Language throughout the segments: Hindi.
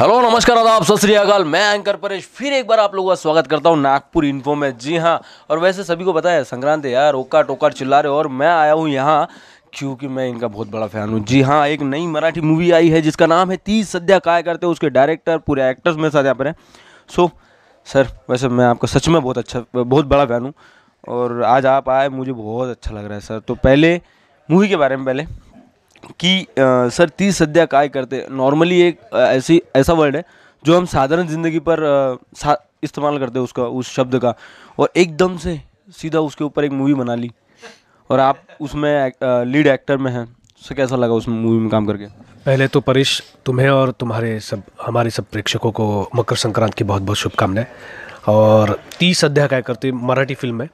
हेलो नमस्कार आदाब सत श्रीकाल मैं एंकर परेश फिर एक बार आप लोगों का स्वागत करता हूँ नागपुर इन्फो में जी हाँ और वैसे सभी को बताया संक्रांति संक्रांत है यार ओका टोका चिल्ला रहे हो और मैं आया हूँ यहाँ क्योंकि मैं इनका बहुत बड़ा फैन हूँ जी हाँ एक नई मराठी मूवी आई है जिसका नाम है तीस सद्या काय करते उसके डायरेक्टर पूरे एक्टर्स मेरे साथ यहाँ पर हैं सो सर वैसे मैं आपका सच में बहुत अच्छा बहुत बड़ा फैन हूँ और आज आप आए मुझे बहुत अच्छा लग रहा है सर तो पहले मूवी के बारे में पहले कि सर तीस सद्या काय करते नॉर्मली एक ऐसी ऐसा वर्ड है जो हम साधारण ज़िंदगी पर सा, इस्तेमाल करते हैं उसका उस शब्द का और एकदम से सीधा उसके ऊपर एक मूवी बना ली और आप उसमें एक, लीड एक्टर में हैं उससे कैसा लगा उस मूवी में काम करके पहले तो परेश तुम्हें और तुम्हारे सब हमारे सब प्रेक्षकों को मकर संक्रांत की बहुत बहुत शुभकामनाएं और तीस सद्या काय करते मराठी फिल्म है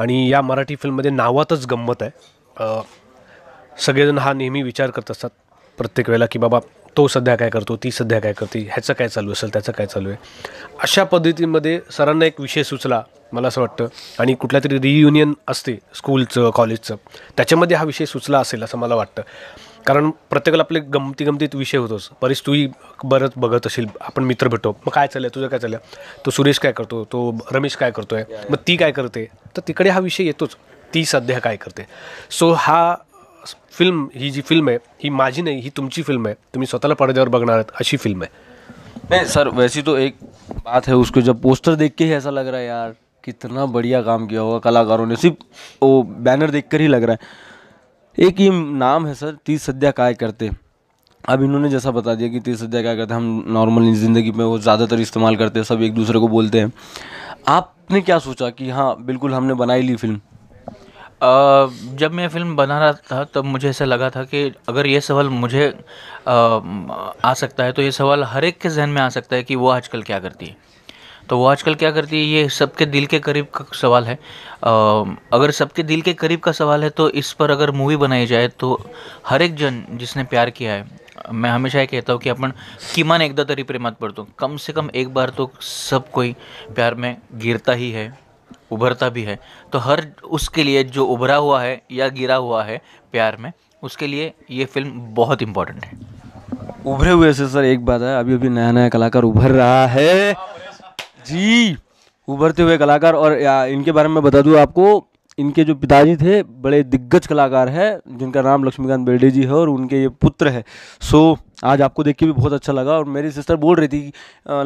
आणि या मराठी फिल्ममध्ये नावातच गंमत आहे सगळेजण हा नेहमी विचार करत असतात प्रत्येक वेळेला की बाबा तो सध्या काय करतो ती सध्या काय करते ह्याचं काय चालू असेल त्याचं काय चालू आहे अशा पद्धतीमध्ये सरांना एक विषय सुचला मला असं वाटतं आणि कुठल्या तरी रियुनियन असते स्कूलचं कॉलेजचं त्याच्यामध्ये हा विषय सुचला असेल असं मला वाटतं कारण प्रत्येकाला आपले गमती गमतीत विषय होतोच बरेच तूही बरंच बघत असेल आपण मित्र भेटतो मग काय चाललं तुझं काय चाललं तो सुरेश काय करतो तो रमेश काय करतो आहे मग ती काय करते तर तिकडे हा विषय येतोच ती सध्या काय करते सो हा फिल्म ही जी फिल्म है ही माझी नहीं ही तुमची फिल्म है तुम्ही स्वतःला पडद्यावर बघणार आहात अशी फिल्म आहे नाही सर वैसी तो एक बात है उसको जब पोस्टर देख के ही ऐसा लग रहा है यार कितना बढ़िया काम किया होगा कलाकारों ने सिर्फ वो बैनर देख कर ही लग रहा है एक ही नाम है सर तीस सद्या काय करते अब इन्होंने जैसा बता दिया कि तीस सद्या काय करते हम नॉर्मल ज़िंदगी में वो ज़्यादातर इस्तेमाल करते हैं सब एक दूसरे को बोलते हैं आपने क्या सोचा कि हाँ बिल्कुल हमने बनाई ली फिल्म जब मैं फ़िल्म बना रहा था तब मुझे ऐसा लगा था कि अगर ये सवाल मुझे आ सकता है तो ये सवाल हर एक के जहन में आ सकता है कि वो आजकल क्या करती है तो वो आजकल क्या करती है ये सबके दिल के करीब का सवाल है अगर सबके दिल के करीब का सवाल है तो इस पर अगर मूवी बनाई जाए तो हर एक जन जिसने प्यार किया है मैं हमेशा ये कहता हूँ कि अपन किमान एकदा तरी प्रेमात पडतो कम से कम एक बार तो सब कोई प्यार में गिरता ही है उभरता भी है तो हर उसके लिए जो उभरा हुआ है या गिरा हुआ है प्यार में उसके लिए ये फिल्म बहुत इम्पोर्टेंट है उभरे हुए से सर एक बात है अभी अभी नया नया कलाकार उभर रहा है जी उभरते हुए कलाकार और या, इनके बारे में बता दूँ आपको इनके जो पिताजी थे बड़े दिग्गज कलाकार हैं जिनका नाम लक्ष्मीकांत बेर्डे जी है और उनके ये पुत्र है सो आज आपको देख के भी बहुत अच्छा लगा और मेरी सिस्टर बोल रही थी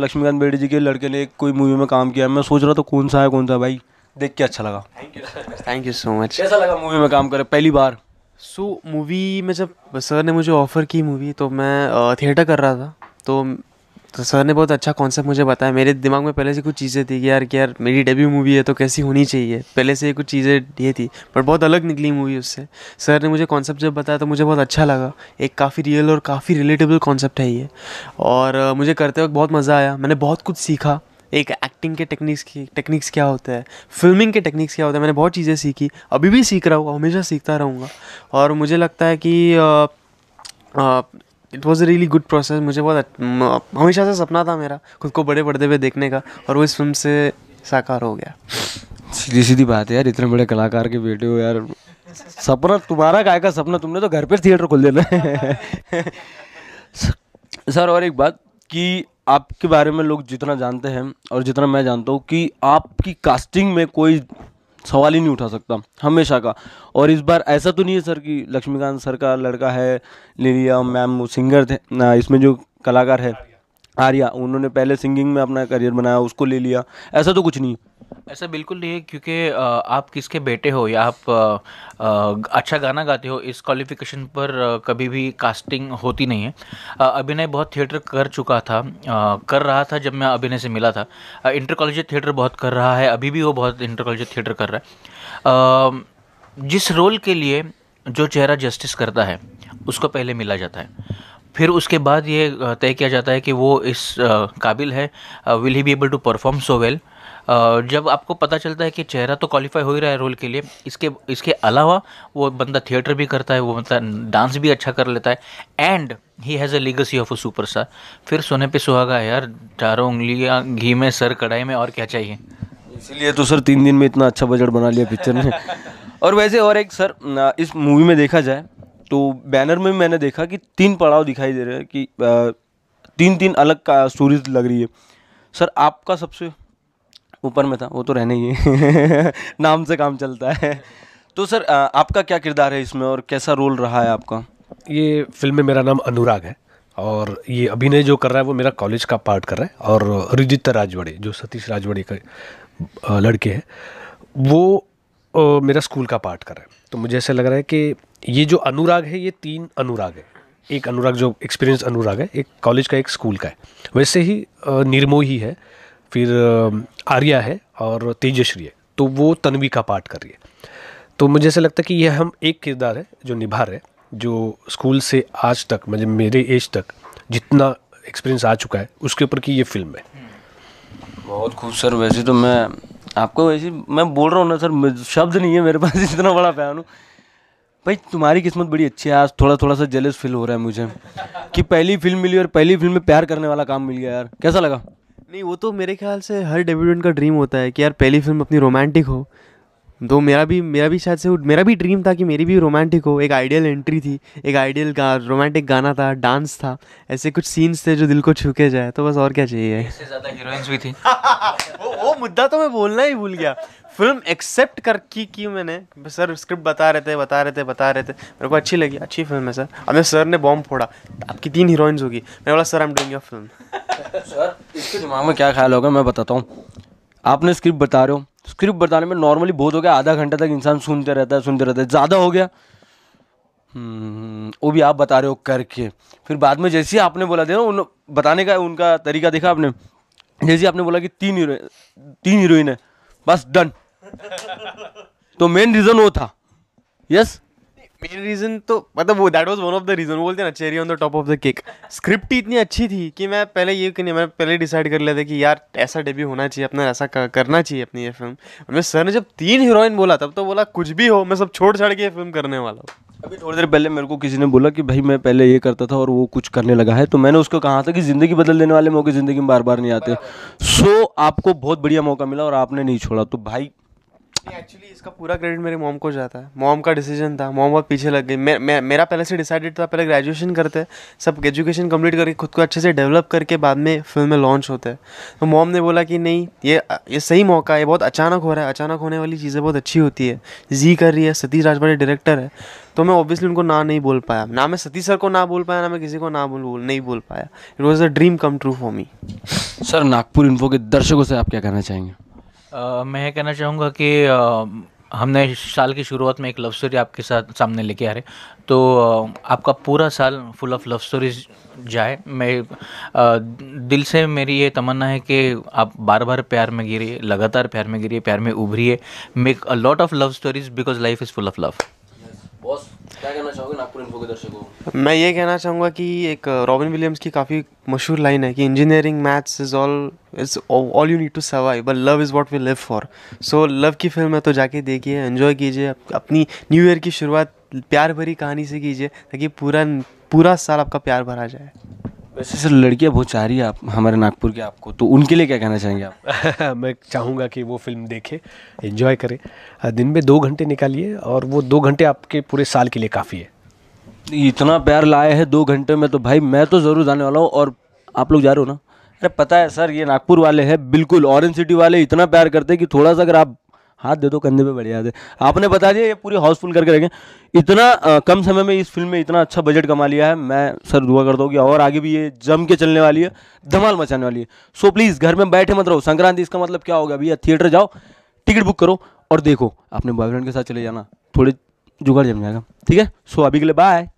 लक्ष्मीकांत बेर्डे जी के लड़के ने कोई मूवी में काम किया मैं सोच रहा था कौन सा है कौन सा भाई देख के अच्छा लगा थैंक यू सो मच कैसा लगा मूवी में काम करें पहली बार सो so, मूवी में जब सर ने मुझे ऑफ़र की मूवी तो मैं थिएटर कर रहा था तो तो सर ने बहुत अच्छा कॉन्सेप्ट मुझे बताया मेरे दिमाग में पहले से कुछ चीज़ें थी कि यार कि यार मेरी डेब्यू मूवी है तो कैसी होनी चाहिए पहले से कुछ चीज़ें ये थी बट बहुत अलग निकली मूवी उससे सर ने मुझे कॉन्सेप्ट जब बताया तो मुझे बहुत अच्छा लगा एक काफ़ी रियल और काफ़ी रिलेटेबल कॉन्सेप्ट है ये और मुझे करते वक्त बहुत मज़ा आया मैंने बहुत कुछ सीखा एक एक्टिंग के टेक्निक्स की टेक्निक्स क्या होते हैं फिल्मिंग के टेक्निक्स क्या होते हैं मैंने बहुत चीज़ें सीखी अभी भी सीख रहा हूँ हमेशा सीखता रहूँगा और मुझे लगता है कि it was a really good process मुझे बहुत हमेशा से सपना था मेरा खुद को बड़े पर्दे पे देखने का और वो इस फिल्म से साकार हो गया सीधी सीधी बात है यार इतने बड़े कलाकार के बेटे हो यार सपना तुम्हारा का सपना तुमने तो घर पर थिएटर खोल देना है सर और एक बात कि आपके बारे में लोग जितना जानते हैं और जितना मैं जानता हूँ कि आपकी कास्टिंग में कोई सवाल ही नहीं उठा सकता हमेशा का और इस बार ऐसा तो नहीं है सर कि लक्ष्मीकांत सर का लड़का है ले लिया मैम वो सिंगर थे ना इसमें जो कलाकार है आर्या उन्होंने पहले सिंगिंग में अपना करियर बनाया उसको ले लिया ऐसा तो कुछ नहीं ऐसा बिल्कुल नहीं है क्योंकि आप किसके बेटे हो या आप अच्छा गाना गाते हो इस क्वालिफिकेशन पर कभी भी कास्टिंग होती नहीं है अभिनय बहुत थिएटर कर चुका था कर रहा था जब मैं अभिनय से मिला था इंटर कॉलेज थिएटर बहुत कर रहा है अभी भी वो बहुत इंटर कॉलेज थिएटर कर रहा है जिस रोल के लिए जो चेहरा जस्टिस करता है उसको पहले मिला जाता है फिर उसके बाद ये तय किया जाता है कि वो इस काबिल है will he be able to perform so well जब आपको पता चलता है कि चेहरा तो क्वालिफाई हो ही रहा है रोल के लिए इसके इसके अलावा वो बंदा थिएटर भी करता है वो बंदा डांस भी अच्छा कर लेता है and he has a legacy of a superstar फिर सोने पे सुहागा यार चारों उंगलियाँ घी में सर कढ़ाई में और क्या चाहिए इसीलिए तो सर तीन दिन में इतना अच्छा बजट बना लिया पिक्चर ने और वैसे और एक सर इस मूवी में देखा जाए तो बैनर में मैंने देखा कि तीन पड़ाव दिखाई दे रहे हैं कि तीन तीन अलग का स्टोरीज लग रही है सर आपका सबसे ऊपर में था वो तो रहने ही है नाम से काम चलता है तो सर आपका क्या किरदार है इसमें और कैसा रोल रहा है आपका ये फिल्म में मेरा नाम अनुराग है और ये अभिनय जो कर रहा है वो मेरा कॉलेज का पार्ट कर रहा है और रिजिता राजवाड़े जो सतीश राजवाड़े का लड़के हैं वो मेरा स्कूल का पार्ट कर रहा है तो मुझे ऐसा लग रहा है कि ये जो अनुराग है ये तीन अनुराग है एक अनुराग जो एक्सपीरियंस अनुराग है एक कॉलेज का एक स्कूल का है वैसे ही निर्मो ही है फिर आर्या है और तेजश्री है तो वो तन्वी का पार्ट कर रही है तो मुझे ऐसा लगता है कि यह हम एक किरदार है जो निभा रहे जो स्कूल से आज तक मतलब मेरे एज तक जितना एक्सपीरियंस आ चुका है उसके ऊपर की ये फिल्म है बहुत खूब सर वैसे तो मैं आपको वैसे मैं बोल रहा हूँ ना सर शब्द नहीं है मेरे पास इतना बड़ा फैन हूँ भाई तुम्हारी किस्मत बड़ी अच्छी है आज थोड़ा थोड़ा सा जेलस फील हो रहा है मुझे कि पहली फिल्म मिली और पहली फिल्म में प्यार करने वाला काम मिल गया यार कैसा लगा नहीं वो तो मेरे ख्याल से हर डेब्यूटेंट का ड्रीम होता है कि यार पहली फिल्म अपनी रोमांटिक हो तो मेरा भी मेरा भी शायद से मेरा भी ड्रीम था कि मेरी भी रोमांटिक हो एक आइडियल एंट्री थी एक आइडियल गा रोमांटिक गाना था डांस था ऐसे कुछ सीन्स थे जो दिल को छूके जाए तो बस और क्या चाहिए इससे ज़्यादा हीरोइंस भी थी वो, वो मुद्दा तो मैं बोलना ही भूल गया फिल्म एक्सेप्ट कर की क्यों मैंने सर स्क्रिप्ट बता रहे थे बता रहे थे बता रहे थे मेरे को अच्छी लगी अच्छी फिल्म है सर अब सर ने बॉम्ब फोड़ा आपकी तीन हीरोइंस होगी मैंने बोला sir I am doing your film sir इसके दिमाग में क्या ख्याल होगा मैं बताता हूँ आपने स्क्रिप्ट बता रहे हो स्क्रिप्ट बताने में नॉर्मली बहुत हो गया आधा घंटा तक इंसान सुनते रहता है सुनते रहता है ज़्यादा हो गया हम्म, वो भी आप बता रहे हो करके फिर बाद में जैसे ही आपने बोला देखो उन बताने का उनका तरीका देखा आपने जैसे ही आपने बोला कि तीन हीरो तीन हीरोइन है बस डन तो मेन रीज़न वो था यस मेन रीज़न तो मतलब वो that was one of the reason बोलते हैं ना cherry on the top of the cake script ही इतनी अच्छी थी कि मैं पहले ये कि नहीं मैं पहले डिसाइड कर लेते कि यार ऐसा डेब्यू होना चाहिए अपना ऐसा करना चाहिए अपनी ये फिल्म मैं सर ने जब तीन हीरोइन बोला तब तो बोला कुछ भी हो मैं सब छोड़ छाड़ के ये फिल्म करने वाला हूँ अभी थोड़ी देर पहले मेरे को किसी ने बोला कि भाई मैं पहले ये करता था और वो कुछ करने लगा है तो मैंने उसको कहा था कि ज़िंदगी बदल देने वाले मौके ज़िंदगी में बार बार नहीं आते सो so, आपको बहुत बढ़िया मौका मिला और आपने नहीं छोड़ा तो भाई एक्चुअली इसका पूरा क्रेडिट मेरे मॉम को जाता है मॉम का डिसीजन था मॉम बहुत पीछे लग गई मे, मेरा पहले से डिसाइडेड था पहले ग्रेजुएशन करते सब एजुकेशन कंप्लीट करके खुद को अच्छे से डेवलप करके बाद में फिल्म में लॉन्च होते हैं तो मॉम ने बोला कि नहीं ये ये सही मौका है बहुत अचानक हो रहा है अचानक होने वाली चीज़ें बहुत अच्छी होती है जी कर रही है सतीश राजपाटी डायरेक्टर है तो मैं ऑब्वियसली उनको ना नहीं बोल पाया ना मैं सतीश सर को ना बोल पाया ना मैं किसी को ना बोल बोल नहीं बोल पाया it was a dream come true for me sir Nagpur info के दर्शकों से आप क्या कहना चाहेंगे मैं मैं कहना चाहूँगा कि हमने साल की शुरुआत में एक लव स्टोरी आपके साथ सामने लेके आ रहे तो आपका पूरा साल फुल ऑफ लव स्टोरीज जाए मैं दिल से मेरी ये तमन्ना है कि आप बार बार प्यार में गिरिए लगातार प्यार में गिरिए प्यार में उभरिए make a lot of love stories because life is full of love मैं ये कहना चाहूँगा कि एक रॉबिन uh, विलियम्स की काफ़ी मशहूर लाइन है कि engineering maths is all is all you need to survive but love is what we live for so love की फिल्म है तो जाके देखिए एंजॉय कीजिए अपनी न्यू ईयर की शुरुआत प्यार भरी कहानी से कीजिए ताकि पूरा पूरा साल आपका प्यार भरा जाए वैसे सर लड़कियाँ बहुत चाह रही है आप हमारे नागपुर के आपको तो उनके लिए क्या कहना चाहेंगे आप मैं चाहूँगा कि वो फिल्म देखें एंजॉय करें दिन में दो घंटे निकालिए और वो दो घंटे आपके पूरे साल के लिए काफ़ी है इतना प्यार लाए हैं दो घंटे में तो भाई मैं तो ज़रूर जाने वाला हूँ और आप लोग जा रहे हो ना अरे पता है सर ये नागपुर वाले हैं बिल्कुल ऑरेंज सिटी वाले इतना प्यार करते हैं कि थोड़ा सा अगर आप हाथ दे दो कंधे पे बढ़िया से आपने बता दिया ये पूरी हाउसफुल करके रखें इतना आ, कम समय में इस फिल्म में इतना अच्छा बजट कमा लिया है मैं सर दुआ करता हूँ कि और आगे भी ये जम के चलने वाली है धमाल मचाने वाली है सो प्लीज़ घर में बैठे मत रहो संक्रांति इसका मतलब क्या होगा भैया थिएटर जाओ टिकट बुक करो और देखो अपने बॉयफ्रेंड के साथ चले जाना थोड़े जुगाड़ जम जाएगा ठीक है सो अभी के लिए बाय